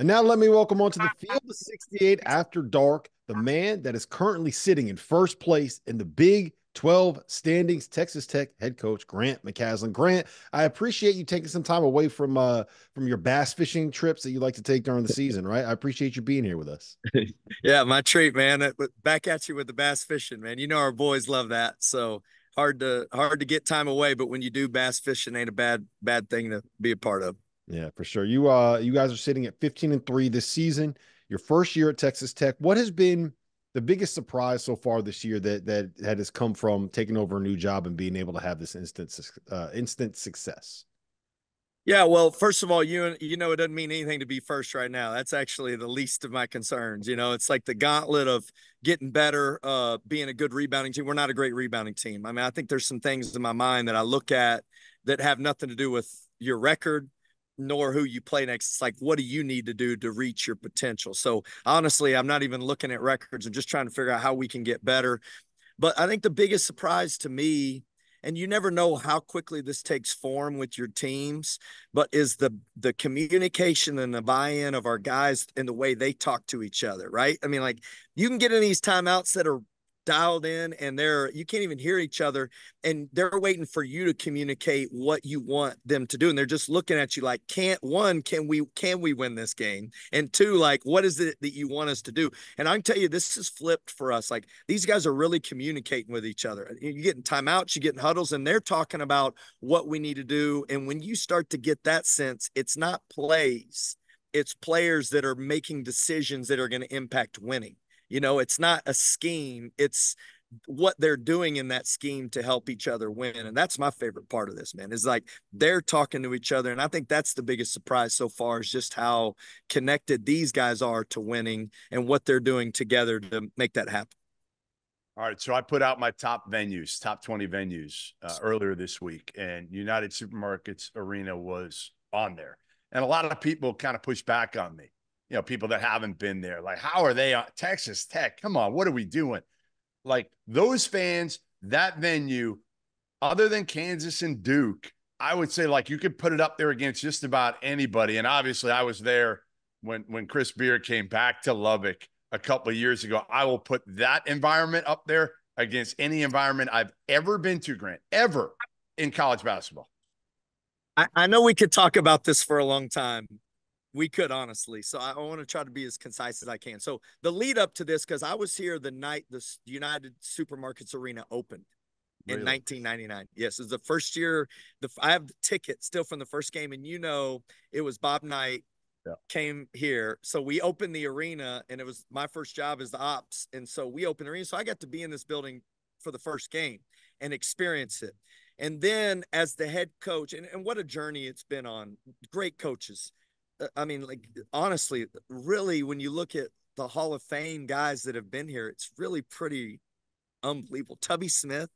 And now let me welcome onto the field of 68 after dark, the man that is currently sitting in first place in the Big 12 standings, Texas Tech head coach Grant McCaslin. Grant, I appreciate you taking some time away from uh from your bass fishing trips that you like to take during the season, right? I appreciate you being here with us. yeah, my treat, man. Back at you with the bass fishing, man. You know our boys love that. So hard to hard to get time away, but when you do bass fishing ain't a bad bad thing to be a part of. Yeah, for sure. You uh you guys are sitting at 15 and 3 this season. Your first year at Texas Tech. What has been the biggest surprise so far this year that that, that has come from taking over a new job and being able to have this instant uh, instant success? Yeah, well, first of all, you you know it doesn't mean anything to be first right now. That's actually the least of my concerns. You know, it's like the gauntlet of getting better, uh, being a good rebounding team. We're not a great rebounding team. I mean, I think there's some things in my mind that I look at that have nothing to do with your record nor who you play next. It's like, what do you need to do to reach your potential? So honestly, I'm not even looking at records. I'm just trying to figure out how we can get better. But I think the biggest surprise to me, and you never know how quickly this takes form with your teams, but is the the communication and the buy-in of our guys and the way they talk to each other, right? I mean, like you can get in these timeouts that are dialed in and they're you can't even hear each other and they're waiting for you to communicate what you want them to do and they're just looking at you like can't one can we can we win this game and two like what is it that you want us to do and i can tell you this is flipped for us like these guys are really communicating with each other you're getting timeouts you're getting huddles and they're talking about what we need to do and when you start to get that sense it's not plays it's players that are making decisions that are going to impact winning you know, it's not a scheme, it's what they're doing in that scheme to help each other win. And that's my favorite part of this, man, is like they're talking to each other. And I think that's the biggest surprise so far is just how connected these guys are to winning and what they're doing together to make that happen. All right. So I put out my top venues, top 20 venues uh, earlier this week, and United Supermarkets Arena was on there. And a lot of people kind of pushed back on me you know, people that haven't been there. Like, how are they on Texas Tech? Come on, what are we doing? Like those fans, that venue, other than Kansas and Duke, I would say like you could put it up there against just about anybody. And obviously, I was there when when Chris Beer came back to Lubbock a couple of years ago. I will put that environment up there against any environment I've ever been to, Grant, ever in college basketball. I, I know we could talk about this for a long time, we could honestly. So I want to try to be as concise as I can. So the lead up to this, because I was here the night the United Supermarkets Arena opened really? in 1999. Yes, it was the first year. The I have the ticket still from the first game, and you know it was Bob Knight yeah. came here. So we opened the arena, and it was my first job as the ops, and so we opened the arena. So I got to be in this building for the first game and experience it. And then as the head coach, and, and what a journey it's been on. Great coaches. Uh, I mean, like honestly, really, when you look at the Hall of Fame guys that have been here, it's really pretty unbelievable. Tubby Smith,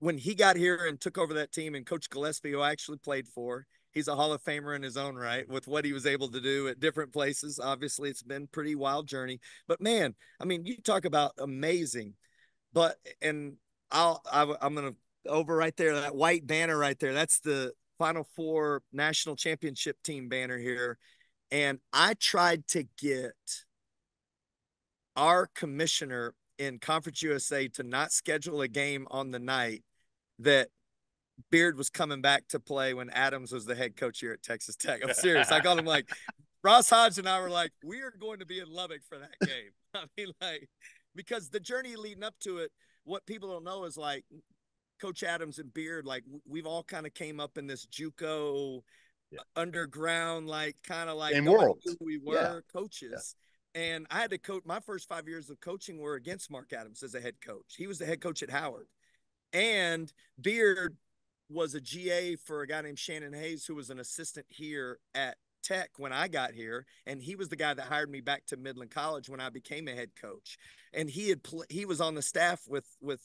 when he got here and took over that team, and Coach Gillespie, who I actually played for, he's a Hall of Famer in his own right with what he was able to do at different places. Obviously, it's been pretty wild journey. But man, I mean, you talk about amazing. But and I'll I, will i am gonna over right there that white banner right there. That's the Final Four national championship team banner here. And I tried to get our commissioner in Conference USA to not schedule a game on the night that Beard was coming back to play when Adams was the head coach here at Texas Tech. I'm serious. I called him like Ross Hodge and I were like, we are going to be in Lubbock for that game. I mean, like, because the journey leading up to it, what people don't know is like Coach Adams and Beard, like we've all kind of came up in this JUCO yeah. underground, like kind of like Same oh, world. we were yeah. coaches. Yeah. And I had to coach my first five years of coaching were against Mark Adams as a head coach. He was the head coach at Howard. And Beard was a GA for a guy named Shannon Hayes, who was an assistant here at Tech when I got here, and he was the guy that hired me back to Midland College when I became a head coach. And he had pl- he was on the staff with with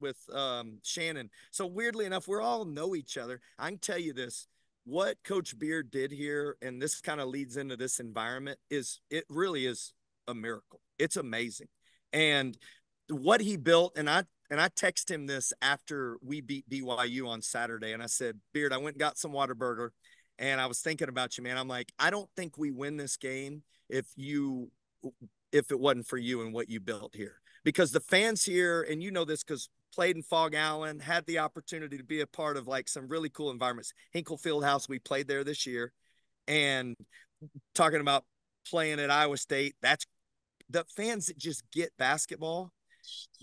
with um, Shannon. So weirdly enough, we're all know each other. I can tell you this: what Coach Beard did here, and this kind of leads into this environment, is it really is a miracle. It's amazing, and what he built. And I and I text him this after we beat BYU on Saturday, and I said, Beard, I went and got some burger, and I was thinking about you, man. I'm like, I don't think we win this game if you if it wasn't for you and what you built here because the fans here and you know this because played in Fog Allen, had the opportunity to be a part of like some really cool environments. Hinkle Fieldhouse, we played there this year. And talking about playing at Iowa State, that's the fans that just get basketball.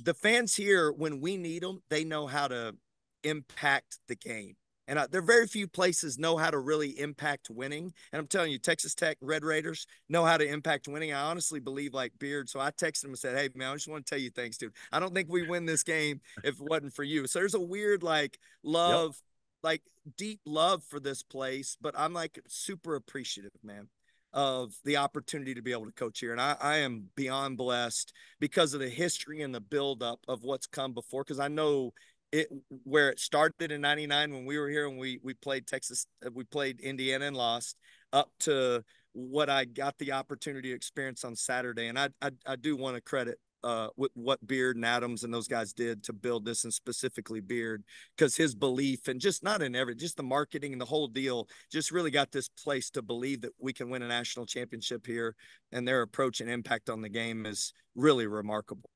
The fans here, when we need them, they know how to impact the game. And uh, there are very few places know how to really impact winning. And I'm telling you, Texas Tech Red Raiders know how to impact winning. I honestly believe like Beard. So I texted him and said, "Hey man, I just want to tell you thanks, dude. I don't think we win this game if it wasn't for you." So there's a weird like love, yep. like deep love for this place. But I'm like super appreciative, man, of the opportunity to be able to coach here. And I, I am beyond blessed because of the history and the buildup of what's come before. Because I know it where it started in 99 when we were here and we we played Texas uh, we played Indiana and lost up to what I got the opportunity to experience on Saturday and I I, I do want to credit uh, what Beard and Adams and those guys did to build this, and specifically Beard, because his belief and just not in every, just the marketing and the whole deal, just really got this place to believe that we can win a national championship here. And their approach and impact on the game is really remarkable.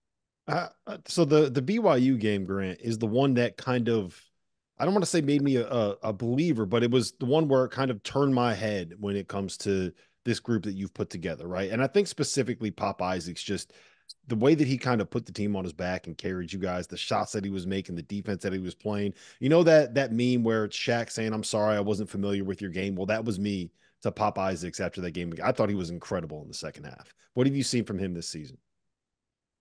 Uh, uh, so the the BYU game, Grant, is the one that kind of I don't want to say made me a, a believer, but it was the one where it kind of turned my head when it comes to this group that you've put together, right? And I think specifically Pop Isaac's just the way that he kind of put the team on his back and carried you guys, the shots that he was making, the defense that he was playing. You know that that meme where it's Shaq saying, "I'm sorry, I wasn't familiar with your game." Well, that was me to Pop Isaac's after that game. I thought he was incredible in the second half. What have you seen from him this season?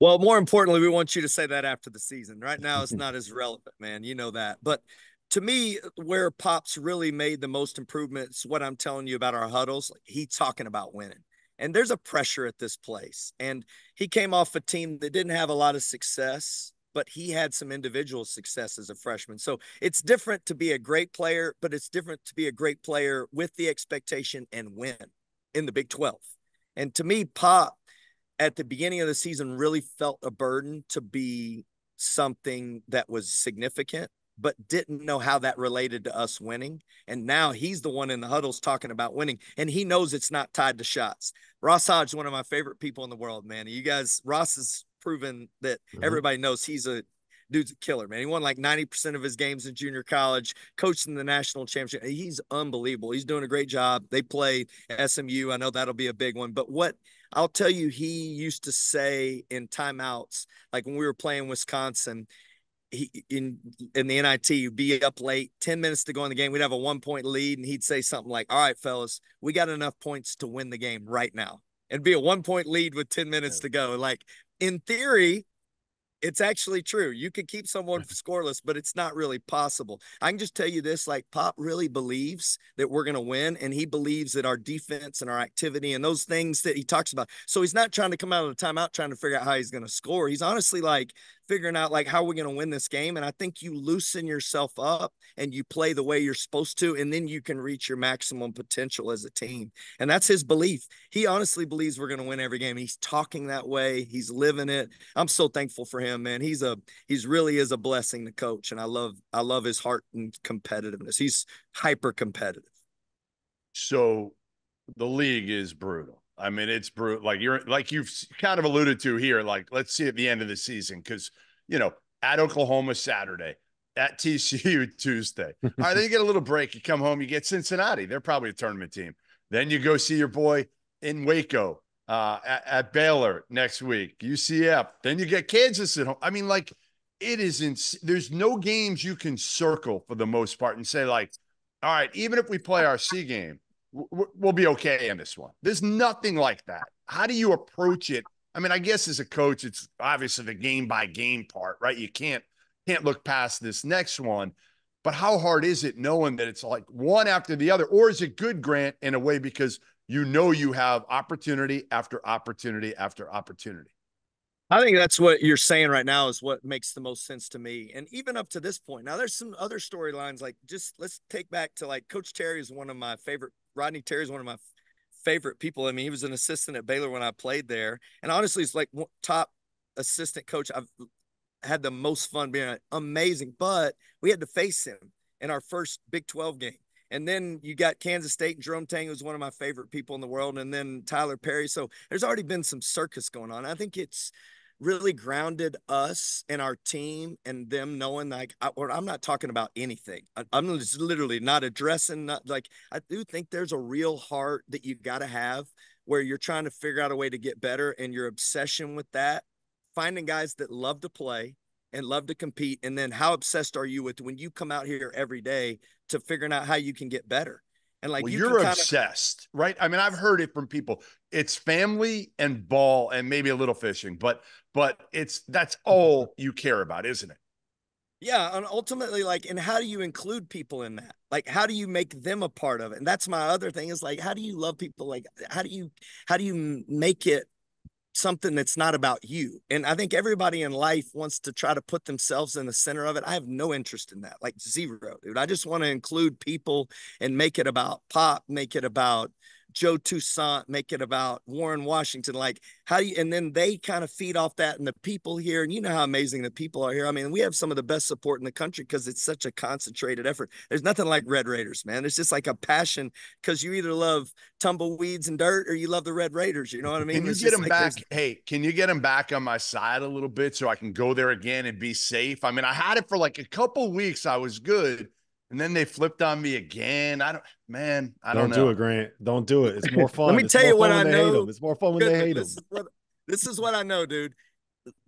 Well, more importantly, we want you to say that after the season. Right now, it's not as relevant, man. You know that. But to me, where Pops really made the most improvements, what I'm telling you about our huddles, he talking about winning. And there's a pressure at this place. And he came off a team that didn't have a lot of success, but he had some individual success as a freshman. So it's different to be a great player, but it's different to be a great player with the expectation and win in the Big 12. And to me, Pop at the beginning of the season really felt a burden to be something that was significant but didn't know how that related to us winning. And now he's the one in the huddles talking about winning, and he knows it's not tied to shots. Ross Hodge, one of my favorite people in the world, man. You guys, Ross has proven that mm-hmm. everybody knows he's a dude's a killer, man. He won like 90% of his games in junior college, coached in the national championship. He's unbelievable. He's doing a great job. They play SMU. I know that'll be a big one, but what I'll tell you, he used to say in timeouts, like when we were playing Wisconsin, he in in the NIT, you'd be up late, 10 minutes to go in the game. We'd have a one point lead, and he'd say something like, All right, fellas, we got enough points to win the game right now. It'd be a one point lead with 10 minutes to go. Like in theory, it's actually true. You could keep someone scoreless, but it's not really possible. I can just tell you this like, Pop really believes that we're going to win, and he believes that our defense and our activity and those things that he talks about. So he's not trying to come out of the timeout trying to figure out how he's going to score. He's honestly like, figuring out like how we're going to win this game. And I think you loosen yourself up and you play the way you're supposed to, and then you can reach your maximum potential as a team. And that's his belief. He honestly believes we're going to win every game. He's talking that way. He's living it. I'm so thankful for him, man. He's a he's really is a blessing to coach, and I love I love his heart and competitiveness. He's hyper competitive. So, the league is brutal. I mean, it's brutal. Like you're like you've kind of alluded to here. Like, let's see at the end of the season because you know at Oklahoma Saturday, at TCU Tuesday. All right, then you get a little break. You come home. You get Cincinnati. They're probably a tournament team. Then you go see your boy in Waco uh, at, at Baylor next week. UCF. Then you get Kansas at home. I mean, like it is. Ins- There's no games you can circle for the most part and say like, all right, even if we play our C game we'll be okay in this one. There's nothing like that. How do you approach it? I mean, I guess as a coach, it's obviously the game by game part, right? You can't can't look past this next one. But how hard is it knowing that it's like one after the other? Or is it good, Grant, in a way because you know you have opportunity after opportunity after opportunity? I think that's what you're saying right now is what makes the most sense to me. And even up to this point, now there's some other storylines like just let's take back to like Coach Terry is one of my favorite Rodney Terry is one of my favorite people. I mean, he was an assistant at Baylor when I played there, and honestly, it's like top assistant coach I've had the most fun being. Amazing, but we had to face him in our first Big Twelve game. And then you got Kansas State and Jerome Tang, who's one of my favorite people in the world, and then Tyler Perry. So there's already been some circus going on. I think it's really grounded us and our team and them knowing like I, or i'm not talking about anything I, am just literally not addressing not, like i do think there's a real heart that you got to have where you're trying to figure out a way to get better and your obsession with that finding guys that love to play and love to compete and then how obsessed are you with when you come out here every day to figuring out how you can get better and like well, you are obsessed, of- right? I mean, I've heard it from people. It's family and ball and maybe a little fishing, but but it's that's all you care about, isn't it? Yeah, and ultimately, like, and how do you include people in that? Like, how do you make them a part of it? And that's my other thing is like, how do you love people? Like, how do you how do you make it something that's not about you. And I think everybody in life wants to try to put themselves in the center of it. I have no interest in that, like zero, dude. I just want to include people and make it about pop, make it about Joe Toussaint, make it about Warren Washington. Like, how do you, and then they kind of feed off that. And the people here, and you know how amazing the people are here. I mean, we have some of the best support in the country because it's such a concentrated effort. There's nothing like Red Raiders, man. It's just like a passion because you either love tumbleweeds and dirt or you love the Red Raiders. You know what I mean? Can you it's get them like back? Hey, can you get them back on my side a little bit so I can go there again and be safe? I mean, I had it for like a couple weeks. I was good and then they flipped on me again. I don't, man, I don't, don't do it, Grant. Don't do it. It's more fun. Let me it's tell you what I know. It's more fun when they hate this them. Is what, this is what I know, dude.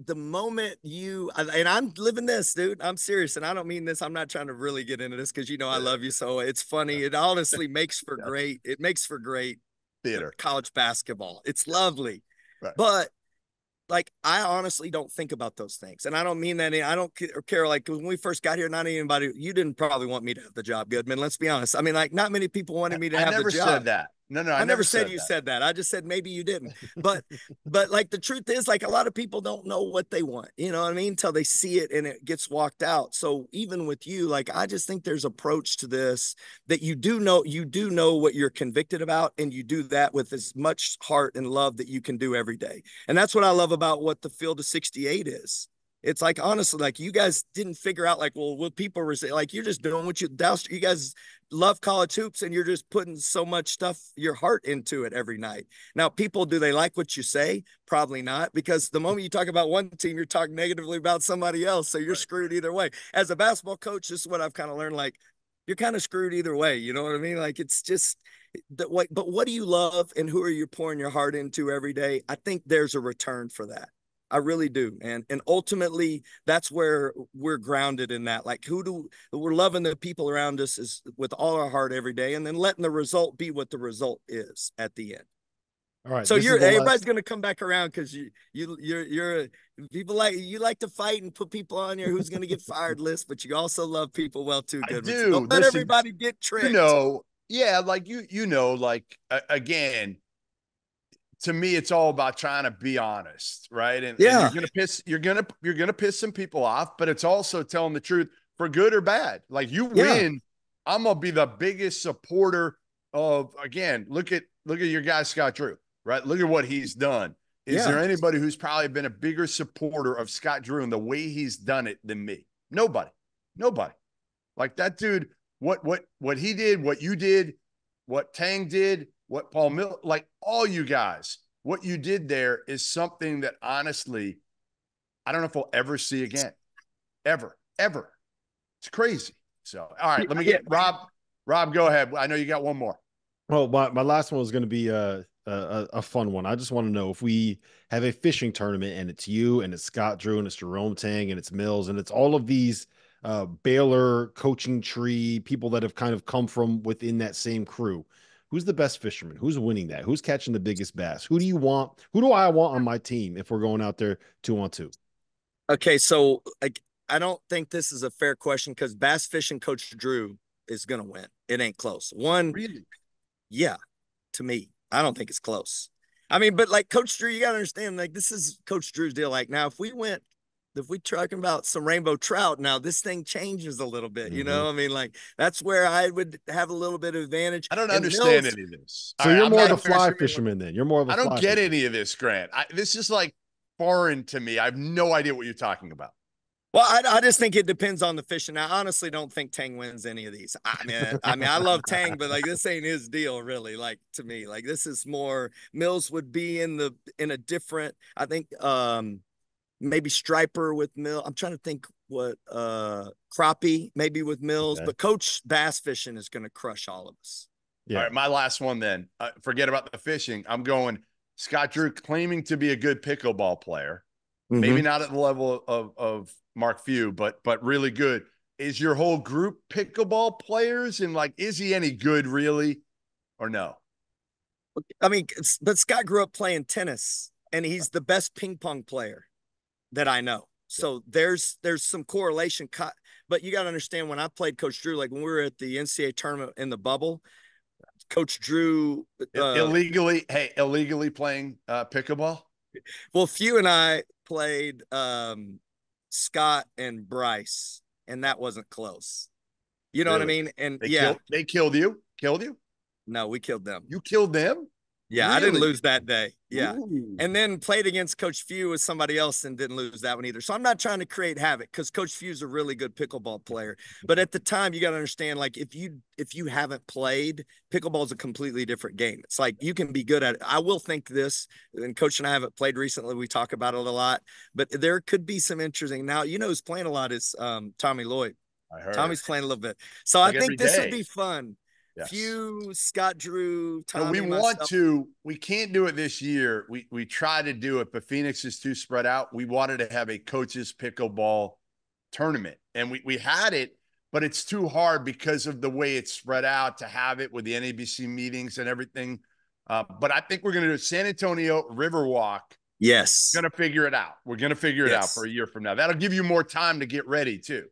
The moment you and I'm living this, dude. I'm serious, and I don't mean this. I'm not trying to really get into this because you know I love you so. It's funny. It honestly makes for great. It makes for great theater, college basketball. It's lovely, right. but like I honestly don't think about those things, and I don't mean that. I don't care. Like when we first got here, not anybody. You didn't probably want me to have the job, Goodman. Let's be honest. I mean, like not many people wanted me to I have the job. Never said that. No, no, I, I never, said, said you that. said that. I just said maybe you didn't. But but like the truth is, like a lot of people don't know what they want. You know what I mean? Until they see it and it gets walked out. So even with you, like I just think there's approach to this that you do know you do know what you're convicted about, and you do that with as much heart and love that you can do every day. And that's what I love about what the field of 68 is. It's like honestly, like you guys didn't figure out like, well, will people resist? Like you're just doing what you You guys love college hoops, and you're just putting so much stuff, your heart into it every night. Now, people, do they like what you say? Probably not, because the moment you talk about one team, you're talking negatively about somebody else, so you're right. screwed either way. As a basketball coach, this is what I've kind of learned. Like, you're kind of screwed either way. You know what I mean? Like, it's just that. What, but what do you love, and who are you pouring your heart into every day? I think there's a return for that. I really do. And and ultimately that's where we're grounded in that. Like who do we're loving the people around us is with all our heart every day and then letting the result be what the result is at the end. All right. So you're everybody's last... gonna come back around because you you you're you're people like you like to fight and put people on your who's gonna get fired list, but you also love people well too good. Do. Don't let everybody get tricked. You know, yeah, like you you know, like uh, again, to me, it's all about trying to be honest, right? And yeah, and you're gonna piss you're gonna you're gonna piss some people off, but it's also telling the truth for good or bad. Like you yeah. win, I'm gonna be the biggest supporter of again, look at look at your guy Scott Drew, right? Look at what he's done. Is yeah. there anybody who's probably been a bigger supporter of Scott Drew and the way he's done it than me? Nobody. Nobody. Like that dude, what what what he did, what you did, what Tang did, what Paul Mill, like all you guys, what you did there is something that honestly, I don't know if we'll ever see again, ever, ever. It's crazy. So, all right, let me get Rob. Rob, go ahead. I know you got one more. Well, my, my last one was going to be uh, a, a, a fun one. I just want to know if we have a fishing tournament and it's you and it's Scott Drew and it's Jerome Tang and it's Mills and it's all of these uh, Baylor coaching tree people that have kind of come from within that same crew who's the best fisherman? Who's winning that? Who's catching the biggest bass? Who do you want? Who do I want on my team if we're going out there two on two? Okay, so I, I don't think this is a fair question because bass fishing coach Drew is gonna win. It ain't close. One, really? yeah, to me, I don't think it's close. I mean, but like Coach Drew, you gotta understand, like this is Coach Drew's deal. Like now, if we went if we're talking about some rainbow trout now, this thing changes a little bit. Mm-hmm. You know, I mean, like that's where I would have a little bit of advantage. I don't and understand Mills, any of this. So you're more of a fly fisherman then. You're more of a. I don't get fisherman. any of this, Grant. I, this is like foreign to me. I have no idea what you're talking about. Well, I, I just think it depends on the fish, and I honestly don't think Tang wins any of these. I mean, I mean, I love Tang, but like this ain't his deal, really. Like to me, like this is more Mills would be in the in a different. I think um maybe Striper with Mill. I'm trying to think what uh crappie maybe with Mills, okay. but Coach Bass Fishing is going to crush all of us. Yeah. All right, my last one then. Uh, forget about the fishing. I'm going Scott Drew claiming to be a good pickleball player. Mm-hmm. Maybe not at the level of of Mark Few, but but really good. Is your whole group pickleball players and like is he any good really or no? I mean, but Scott grew up playing tennis and he's the best ping pong player that I know. So there's there's some correlation, but you got to understand when I played Coach Drew, like when we were at the NCAA tournament in the bubble, Coach Drew uh, illegally, hey, illegally playing uh, pickleball. Well, Few and I played um, Scott and Bryce, and that wasn't close. You know really? what I mean? And they yeah, killed, they killed you, killed you. No, we killed them. You killed them. Yeah, really? I didn't lose that day. Yeah. Ooh. And then played against Coach Few with somebody else and didn't lose that one either. So I'm not trying to create havoc because Coach Few is a really good pickleball player. But at the time, you got to understand, like if you if you haven't played, pickleball is a completely different game. It's like you can be good at it. I will think this, and Coach and I haven't played recently. We talk about it a lot, but there could be some interesting now. You know who's playing a lot is um, Tommy Lloyd. Tommy's playing a little bit. So like I think this would be fun. Yes. Few Scott Drew. Tommy, we want to. We can't do it this year. We we try to do it, but Phoenix is too spread out. We wanted to have a coaches pickleball tournament, and we we had it, but it's too hard because of the way it's spread out to have it with the NABC meetings and everything. Uh, but I think we're going to do San Antonio Riverwalk. Yes, going to figure it out. We're going to figure it yes. out for a year from now. That'll give you more time to get ready too.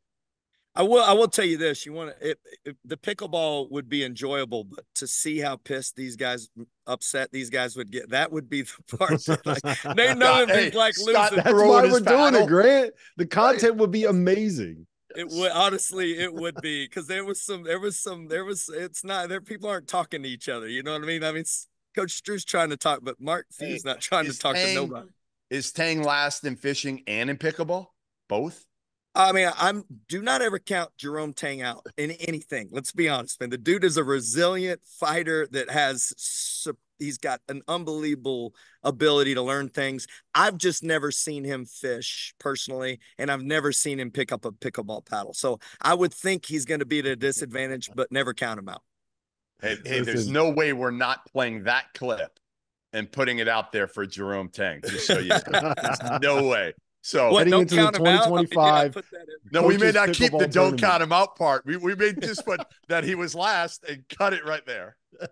I will. I will tell you this: you want to, it, it, the pickleball would be enjoyable, but to see how pissed these guys, upset these guys would get, that would be the part. That, like, they know God, hey, like Scott, losing. That's why we're doing it, Grant. The content would be amazing. It would honestly, it would be because there was some, there was some, there was. It's not there. People aren't talking to each other. You know what I mean? I mean, Coach Drew's trying to talk, but Mark Few's hey, not trying to talk Tang, to nobody. Is Tang last in fishing and in pickleball? Both. I mean, I'm do not ever count Jerome Tang out in anything. Let's be honest, man. The dude is a resilient fighter that has he's got an unbelievable ability to learn things. I've just never seen him fish personally, and I've never seen him pick up a pickleball paddle. So I would think he's going to be at a disadvantage, but never count him out. Hey, hey there's no way we're not playing that clip and putting it out there for Jerome Tang. to show you, there's no way. So what, heading into the 2025. No, we may not keep the don't count him out part. We, we made just put that he was last and cut it right there.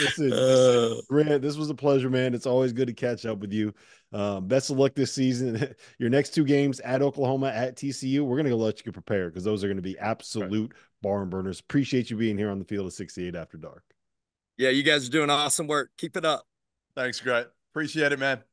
Listen, uh, Grant, this was a pleasure, man. It's always good to catch up with you. Um, best of luck this season. Your next two games at Oklahoma, at TCU, we're going to let you prepare because those are going to be absolute right. barn burners. Appreciate you being here on the field of 68 after dark. Yeah, you guys are doing awesome work. Keep it up. Thanks, Grant. Appreciate it, man.